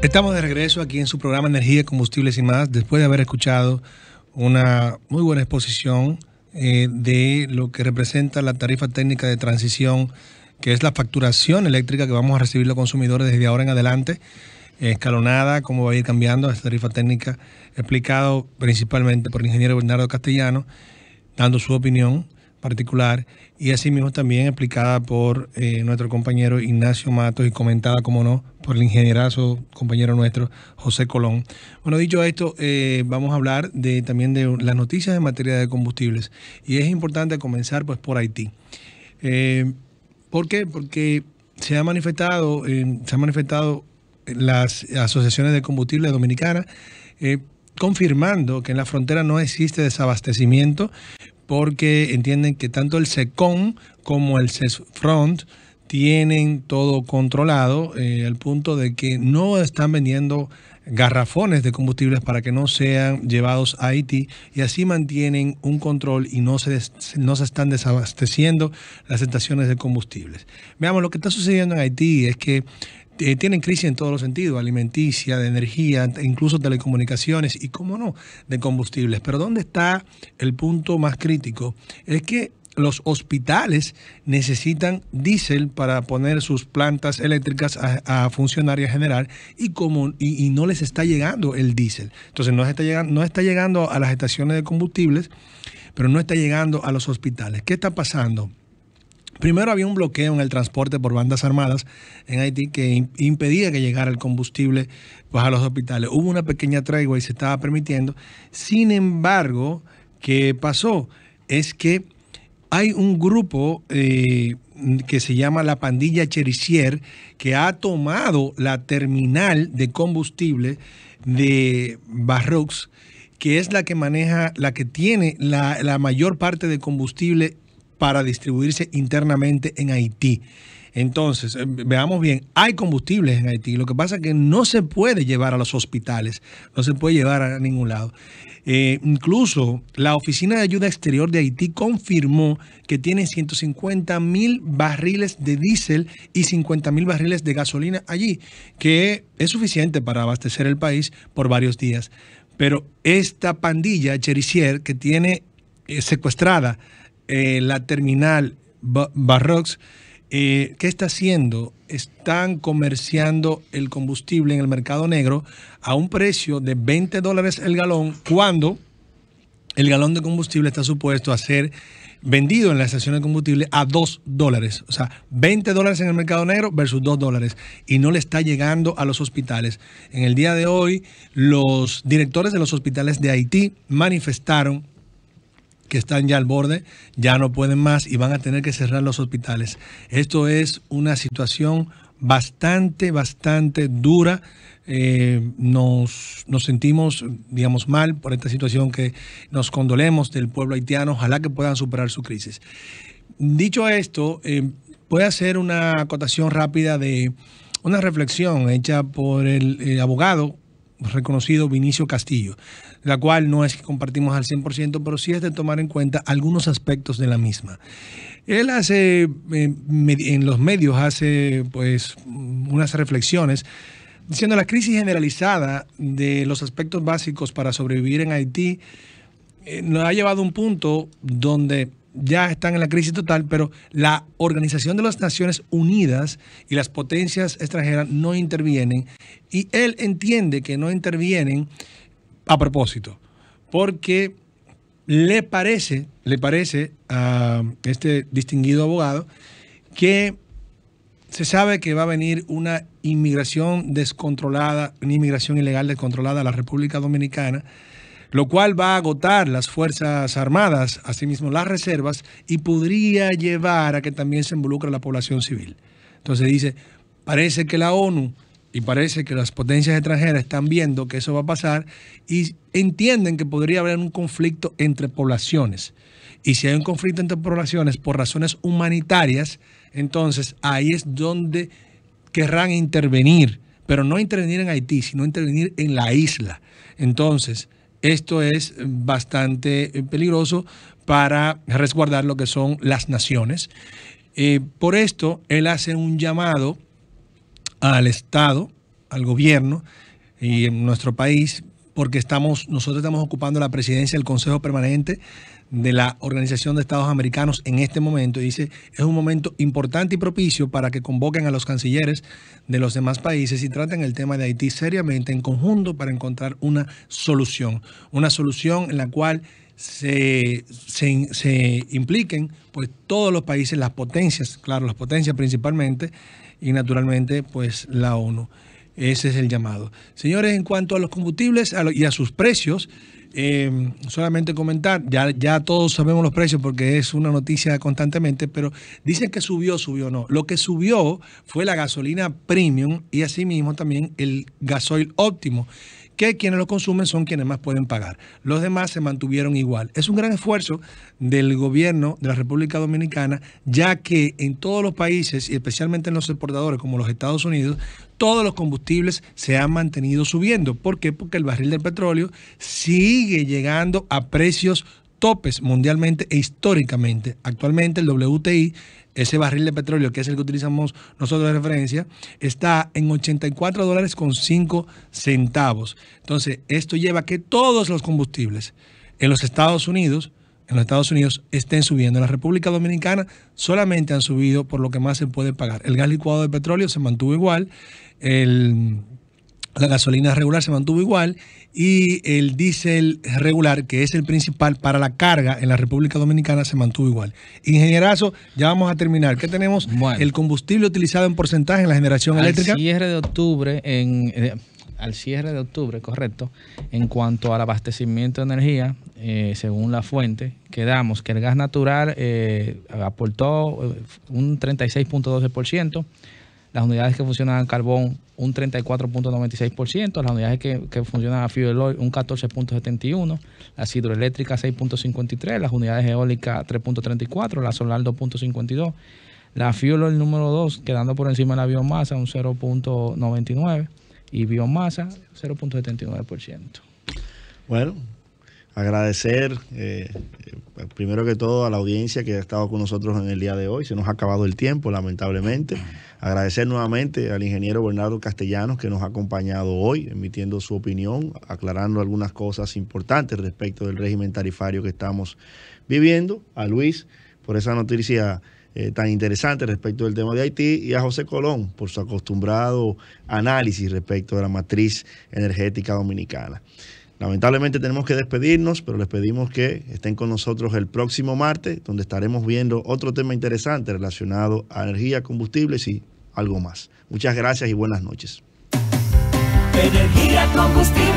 Estamos de regreso aquí en su programa Energía, Combustibles y más, después de haber escuchado una muy buena exposición eh, de lo que representa la tarifa técnica de transición, que es la facturación eléctrica que vamos a recibir los consumidores desde ahora en adelante, escalonada, cómo va a ir cambiando esta tarifa técnica, explicado principalmente por el ingeniero Bernardo Castellano, dando su opinión particular y asimismo también explicada por eh, nuestro compañero Ignacio Matos y comentada, como no, por el ingenierazo compañero nuestro José Colón. Bueno, dicho esto, eh, vamos a hablar de, también de las noticias en materia de combustibles y es importante comenzar pues por Haití. Eh, ¿Por qué? Porque se ha manifestado, se han manifestado las asociaciones de combustible dominicanas... confirmando que en la frontera no existe desabastecimiento, porque entienden que tanto el SECOM como el CESFRONT tienen todo controlado eh, al punto de que no están vendiendo garrafones de combustibles para que no sean llevados a Haití y así mantienen un control y no se, no se están desabasteciendo las estaciones de combustibles. Veamos, lo que está sucediendo en Haití es que eh, tienen crisis en todos los sentidos, alimenticia, de energía, incluso telecomunicaciones y, cómo no, de combustibles. Pero ¿dónde está el punto más crítico? Es que los hospitales necesitan diésel para poner sus plantas eléctricas a, funcionar y a generar y, como, y no les está llegando el diésel. Entonces no está, llegando, no está llegando a las estaciones de combustibles, pero no está llegando a los hospitales. ¿Qué está pasando? Primero había un bloqueo en el transporte por bandas armadas en Haití que impedía que llegara el combustible pues, a los hospitales. Hubo una pequeña tregua y se estaba permitiendo. Sin embargo, ¿qué pasó? Es que hay un grupo eh, que se llama la pandilla Cherisier que ha tomado la terminal de combustible de Barrox, que es la que maneja, la que tiene la, la mayor parte de combustible para distribuirse internamente en Haití. Entonces, eh, veamos bien, hay combustibles en Haití. Lo que pasa es que no se puede llevar a los hospitales, no se puede llevar a ningún lado. Eh, incluso la Oficina de Ayuda Exterior de Haití confirmó que tiene 150 mil barriles de diésel y 50 mil barriles de gasolina allí, que es suficiente para abastecer el país por varios días. Pero esta pandilla, Cherisier, que tiene eh, secuestrada eh, la terminal Barrox, eh, ¿qué está haciendo? Están comerciando el combustible en el mercado negro a un precio de 20 dólares el galón cuando el galón de combustible está supuesto a ser vendido en la estación de combustible a 2 dólares. O sea, 20 dólares en el mercado negro versus 2 dólares. Y no le está llegando a los hospitales. En el día de hoy, los directores de los hospitales de Haití manifestaron que están ya al borde, ya no pueden más y van a tener que cerrar los hospitales. Esto es una situación bastante, bastante dura. Eh, nos, nos, sentimos, digamos, mal por esta situación que nos condolemos del pueblo haitiano. Ojalá que puedan superar su crisis. Dicho esto, puede eh, hacer una acotación rápida de una reflexión hecha por el eh, abogado reconocido Vinicio Castillo, la cual no es que compartimos al 100%, pero sí es de tomar en cuenta algunos aspectos de la misma. Él hace, eh, en los medios hace pues unas reflexiones diciendo la crisis generalizada de los aspectos básicos para sobrevivir en Haití eh, nos ha llevado a un punto donde ya están en la crisis total, pero la Organización de las Naciones Unidas y las potencias extranjeras no intervienen y él entiende que no intervienen a propósito, porque le parece, le parece a este distinguido abogado que se sabe que va a venir una inmigración descontrolada, una inmigración ilegal descontrolada a la República Dominicana lo cual va a agotar las Fuerzas Armadas, asimismo las reservas, y podría llevar a que también se involucre la población civil. Entonces dice, parece que la ONU y parece que las potencias extranjeras están viendo que eso va a pasar y entienden que podría haber un conflicto entre poblaciones. Y si hay un conflicto entre poblaciones por razones humanitarias, entonces ahí es donde querrán intervenir, pero no intervenir en Haití, sino intervenir en la isla. Entonces, esto es bastante eh, peligroso para resguardar lo que son las naciones. Eh, por esto, él hace un llamado al Estado, al gobierno y en nuestro país porque estamos, nosotros estamos ocupando la presidencia del Consejo Permanente de la Organización de Estados Americanos en este momento. Y dice, es un momento importante y propicio para que convoquen a los cancilleres de los demás países y traten el tema de Haití seriamente en conjunto para encontrar una solución. Una solución en la cual se, se, impliquen pues, todos los países, las potencias, claro, las potencias principalmente, y naturalmente pues la ONU. Ese es el llamado. Señores, en cuanto a los combustibles y a sus precios, em, solamente comentar, ya, ya todos sabemos los precios porque es una noticia constantemente, pero dicen que subió, subió o no. Lo que subió fue la gasolina premium y asimismo también el gasoil óptimo que quienes lo consumen son quienes más pueden pagar. Los demás se mantuvieron igual. Es un gran esfuerzo del gobierno de la República Dominicana, ya que en todos los países, y especialmente en los exportadores como los Estados Unidos, todos los combustibles se han mantenido subiendo. ¿Por qué? Porque el barril del petróleo sigue llegando a precios topes mundialmente e históricamente. Actualmente el WTI ese barril de petróleo, que es el que utilizamos nosotros de referencia, está en 84 dólares con 5 centavos. Entonces, esto lleva a que todos los combustibles en los Estados Unidos, en los Estados Unidos estén subiendo. En la República Dominicana solamente han subido por lo que más se puede pagar. El gas licuado de petróleo se mantuvo igual. El la gasolina regular se mantuvo igual y el diésel regular, que es el principal para la carga en la República Dominicana, se mantuvo igual. Ingenierazo, ya vamos a terminar. ¿Qué tenemos? el combustible utilizado en porcentaje en la generación eléctrica. Al cierre de octubre, en, eh, al cierre de octubre, correcto, en cuanto al abastecimiento de energía, eh, según la fuente, quedamos que el gas natural eh, aportó un 36.12% las unidades que funcionan a carbón un 34.96%, las unidades que, funcionan a fuel oil un 14.71%, las hidroeléctricas 6.53%, las unidades eólicas 3.34%, la solar 2.52%, la fuel oil número 2 quedando por encima de la biomasa un 0.99% y biomasa 0.79%. Bueno, agradecer eh, eh, primero que todo a la audiencia que ha estado con nosotros en el día de hoy. Se nos ha acabado el tiempo, lamentablemente. Agradecer nuevamente al ingeniero Bernardo Castellanos que nos ha acompañado hoy, emitiendo su opinión, aclarando algunas cosas importantes respecto del régimen tarifario que estamos viviendo. A Luis por esa noticia eh, tan interesante respecto del tema de Haití y a José Colón por su acostumbrado análisis respecto de la matriz energética dominicana. Lamentablemente tenemos que despedirnos, pero les pedimos que estén con nosotros el próximo martes, donde estaremos viendo otro tema interesante relacionado a energía, combustibles y algo más. Muchas gracias y buenas noches. Energía, combustible.